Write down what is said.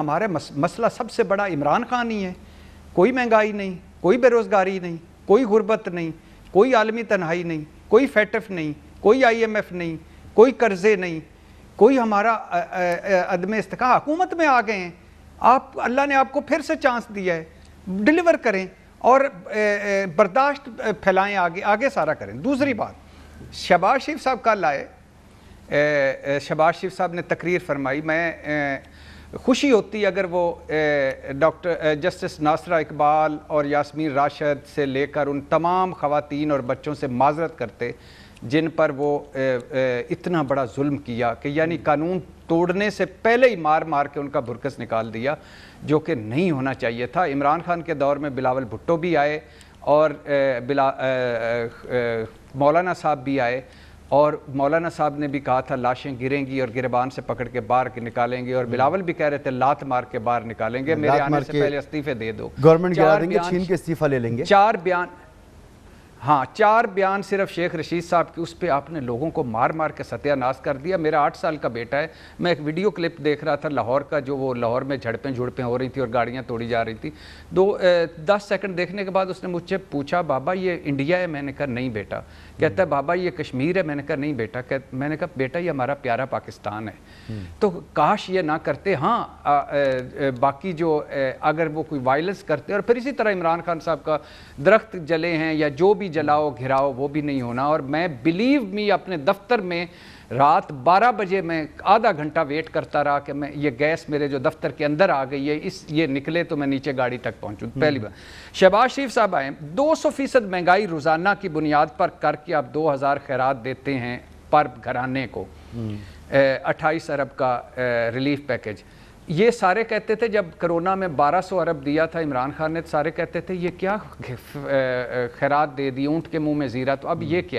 हमारे मस, मसला सबसे बड़ा इमरान खान ही है कोई महंगाई नहीं कोई बेरोज़गारी नहीं कोई गुर्बत नहीं कोई आलमी तन्हाई नहीं कोई फैटफ नहीं कोई आईएमएफ नहीं कोई कर्ज़े नहीं कोई हमारा अदम इसका हुकूमत में आ गए हैं आप अल्लाह ने आपको फिर से चांस दिया है डिलीवर करें और बर्दाश्त फैलाएं आगे आगे सारा करें दूसरी बात शबाज शरीफ साहब कल आए शबाज शरीफ साहब ने तकरीर फरमाई मैं खुशी होती अगर वो डॉक्टर जस्टिस नासरा इकबाल और यासमीन राशद से लेकर उन तमाम ख़वान और बच्चों से माजरत करते जिन पर वो ए, ए, इतना बड़ा जुल्म किया कि यानी कानून तोड़ने से पहले ही मार मार के उनका भुरकस निकाल दिया जो कि नहीं होना चाहिए था इमरान खान के दौर में बिलावल भुट्टो भी आए और ए, बिला मौलाना साहब भी आए और मौलाना साहब ने भी कहा था लाशें गिरेंगी और गिरबान से पकड़ के बाहर निकालेंगे और बिलावल भी कह रहे थे लात मार के बाहर निकालेंगे मेरे आने से पहले इस्तीफे दे दो गवर्नमेंट छीन के इस्तीफा ले लेंगे चार बयान हाँ चार बयान सिर्फ शेख रशीद साहब के उस पर आपने लोगों को मार मार के सत्यानाश कर दिया मेरा आठ साल का बेटा है मैं एक वीडियो क्लिप देख रहा था लाहौर का जो वो लाहौर में झड़पें झुड़पें हो रही थी और गाड़ियाँ तोड़ी जा रही थी दो ए, दस सेकंड देखने के बाद उसने मुझसे पूछा बाबा ये इंडिया है मैंने कहा नहीं बेटा कहता है बाबा ये कश्मीर है मैंने कहा नहीं बेटा कह मैंने कहा बेटा ये हमारा प्यारा पाकिस्तान है हम्म। तो काश ये ना करते हाँ बाकी जो अगर वो कोई वायलेंस करते और फिर इसी तरह इमरान खान साहब का दरख्त जले हैं या जो भी भी जलाओ घिराओ वो भी नहीं होना और मैं बिलीव मी अपने दफ्तर में रात 12 बजे मैं आधा घंटा वेट करता रहा कि मैं ये गैस मेरे जो दफ्तर के अंदर आ गई है इस ये निकले तो मैं नीचे गाड़ी तक पहुंचूं हम्म। पहली बार शहबाज शरीफ साहब आए 200 फीसद महंगाई रोज़ाना की बुनियाद पर करके आप 2000 हज़ार खैरात देते हैं पर घराने को 28 हम्म। अरब का रिलीफ पैकेज ये सारे कहते थे जब कोरोना में 1200 अरब दिया था इमरान खान ने तो सारे कहते थे ये क्या खैरात दे दी ऊँट के मुंह में ज़ीरा तो अब ये क्या